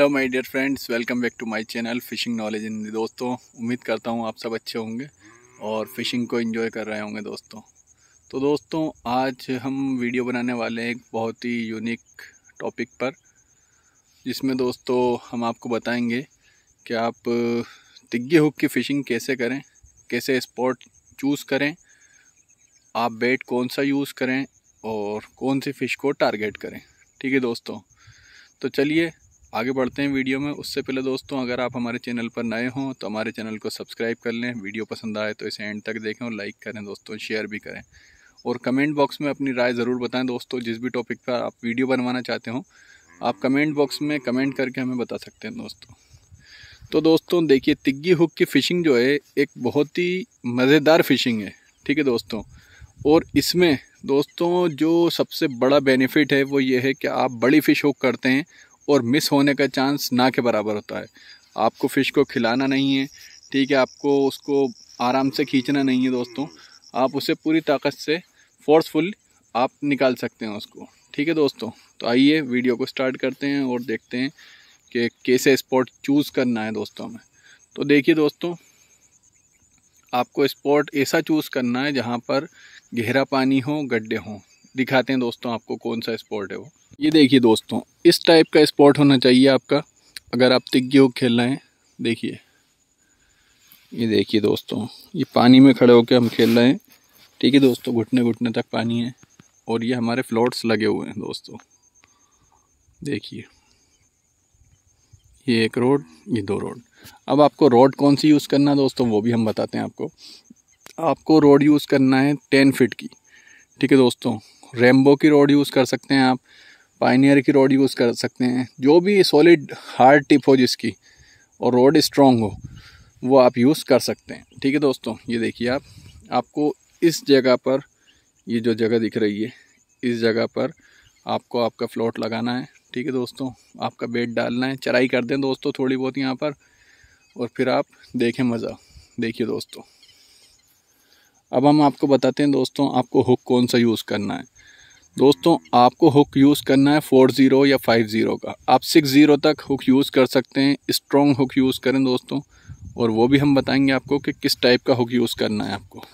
hello my dear friends welcome back to my channel fishing knowledge इन दोस्तों उम्मीद करता हूँ आप सब अच्छे होंगे और फ़िशिंग को एंजॉय कर रहे होंगे दोस्तों तो दोस्तों आज हम वीडियो बनाने वाले हैं एक बहुत ही यूनिक टॉपिक पर जिसमें दोस्तों हम आपको बताएंगे कि आप तिग्गी हुक की फ़िशिंग कैसे करें कैसे इस्पॉट चूज़ करें आप बेट कौन सा यूज़ करें और कौन सी फ़िश को टारगेट करें ठीक है दोस्तों तो चलिए आगे बढ़ते हैं वीडियो में उससे पहले दोस्तों अगर आप हमारे चैनल पर नए हों तो हमारे चैनल को सब्सक्राइब कर लें वीडियो पसंद आए तो इसे एंड तक देखें और लाइक करें दोस्तों शेयर भी करें और कमेंट बॉक्स में अपनी राय ज़रूर बताएं दोस्तों जिस भी टॉपिक पर आप वीडियो बनवाना चाहते हो आप कमेंट बॉक्स में कमेंट करके हमें बता सकते हैं दोस्तों तो दोस्तों देखिए तिग्गी हुक की फ़िशिंग जो है एक बहुत ही मज़ेदार फ़िशिंग है ठीक है दोस्तों और इसमें दोस्तों जो सबसे बड़ा बेनिफिट है वो ये है कि आप बड़ी फ़िश हुक करते हैं और मिस होने का चांस ना के बराबर होता है आपको फ़िश को खिलाना नहीं है ठीक है आपको उसको आराम से खींचना नहीं है दोस्तों आप उसे पूरी ताकत से फोर्सफुल आप निकाल सकते हैं उसको ठीक है दोस्तों तो आइए वीडियो को स्टार्ट करते हैं और देखते हैं कि कैसे स्पॉट चूज़ करना है दोस्तों हमें तो देखिए दोस्तों आपको स्पॉट ऐसा चूज़ करना है जहाँ पर गहरा पानी हो गड्ढे हों दिखाते हैं दोस्तों आपको कौन सा स्पॉट है वो ये देखिए दोस्तों इस टाइप का स्पॉट होना चाहिए आपका अगर आप तिग्गी हो खेल रहे हैं देखिए ये देखिए दोस्तों ये पानी में खड़े होकर हम खेल रहे हैं ठीक है दोस्तों घुटने घुटने तक पानी है और ये हमारे फ्लोट्स लगे हुए हैं दोस्तों देखिए ये एक रोड ये दो रोड अब आपको रोड कौन सी यूज़ करना है दोस्तों वो भी हम बताते हैं आपको आपको रोड यूज़ करना है टेन फिट की ठीक है दोस्तों रेम्बो की रोड यूज़ कर सकते हैं आप पाइनियर की रोड यूज़ कर सकते हैं जो भी सॉलिड हार्ड टिप हो जिसकी और रोड स्ट्रॉन्ग हो वो आप यूज़ कर सकते हैं ठीक है दोस्तों ये देखिए आप आपको इस जगह पर ये जो जगह दिख रही है इस जगह पर आपको आपका फ्लोट लगाना है ठीक है दोस्तों आपका बेड डालना है चराई कर दें दोस्तों थोड़ी बहुत यहाँ पर और फिर आप देखें मज़ा देखिए दोस्तों अब हम आपको बताते हैं दोस्तों आपको हुक कौन सा यूज़ करना है दोस्तों आपको हुक यूज़ करना है फोर ज़ीरो या फाइव ज़ीरो का आप सिक्स ज़ीरो तक हुक यूज़ कर सकते हैं स्ट्रॉन्ग हुक यूज़ करें दोस्तों और वो भी हम बताएंगे आपको कि किस टाइप का हुक यूज़ करना है आपको